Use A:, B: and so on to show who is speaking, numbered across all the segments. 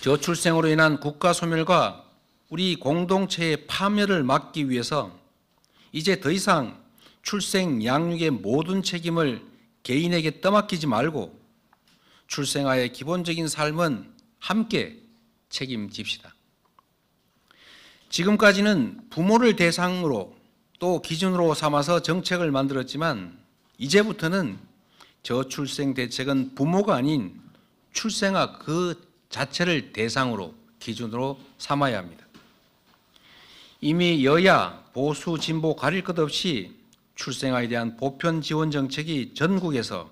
A: 저출생으로 인한 국가 소멸과 우리 공동체의 파멸을 막기 위해서 이제 더 이상 출생 양육의 모든 책임을 개인에게 떠맡기지 말고 출생아의 기본적인 삶은 함께 책임집시다. 지금까지는 부모를 대상으로 또 기준으로 삼아서 정책을 만들었지만 이제부터는 저출생 대책은 부모가 아닌 출생아 그 자체를 대상으로 기준으로 삼아야 합니다. 이미 여야 보수 진보 가릴 것 없이 출생아에 대한 보편 지원 정책이 전국에서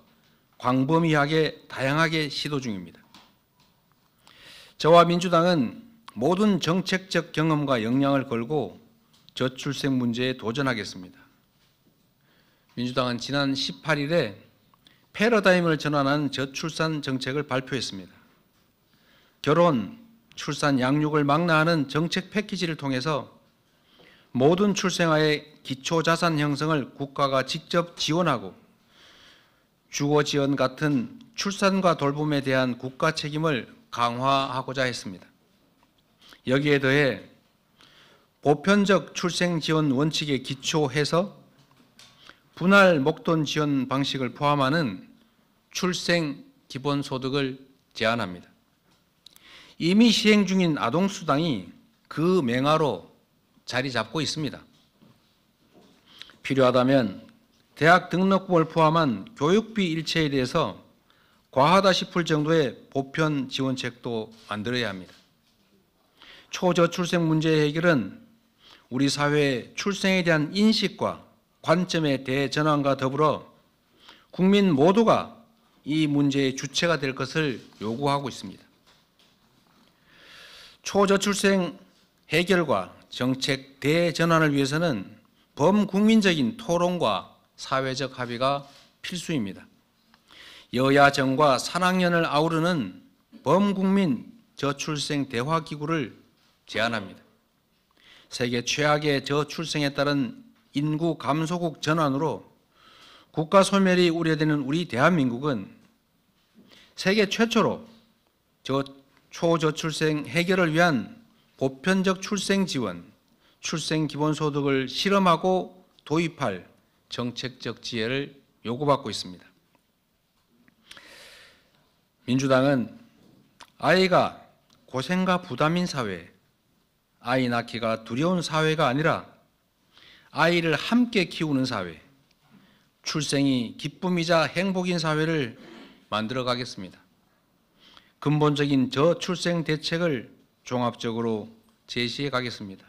A: 광범위하게 다양하게 시도 중입니다. 저와 민주당은 모든 정책적 경험과 역량을 걸고 저출생 문제에 도전하겠습니다. 민주당은 지난 18일에 패러다임을 전환한 저출산 정책을 발표했습니다. 결혼, 출산, 양육을 망라하는 정책 패키지를 통해서 모든 출생아의 기초 자산 형성을 국가가 직접 지원하고 주거 지원 같은 출산과 돌봄에 대한 국가 책임을 강화하고자 했습니다. 여기에 더해 보편적 출생 지원 원칙에 기초해서 분할 목돈 지원 방식을 포함하는 출생 기본소득을 제안합니다. 이미 시행 중인 아동수당이 그맹화로 자리 잡고 있습니다. 필요하다면 대학 등록금을 포함한 교육비 일체에 대해서 과하다 싶을 정도의 보편 지원책도 만들어야 합니다. 초저출생 문제 해결은 우리 사회의 출생에 대한 인식과 관점의 대전환과 더불어 국민 모두가 이 문제의 주체가 될 것을 요구하고 있습니다. 초저출생 해결과 정책 대전환을 위해서는 범국민적인 토론과 사회적 합의가 필수입니다. 여야 정과 산학년을 아우르는 범국민 저출생 대화 기구를 제안합니다. 세계 최악의 저출생에 따른 인구 감소국 전환으로 국가 소멸이 우려되는 우리 대한민국은 세계 최초로 저 초저출생 해결을 위한 보편적 출생 지원, 출생 기본소득을 실험하고 도입할 정책적 지혜를 요구받고 있습니다. 민주당은 아이가 고생과 부담인 사회, 아이 낳기가 두려운 사회가 아니라 아이를 함께 키우는 사회, 출생이 기쁨이자 행복인 사회를 만들어 가겠습니다. 근본적인 저출생 대책을 종합적으로 제시해 가겠습니다.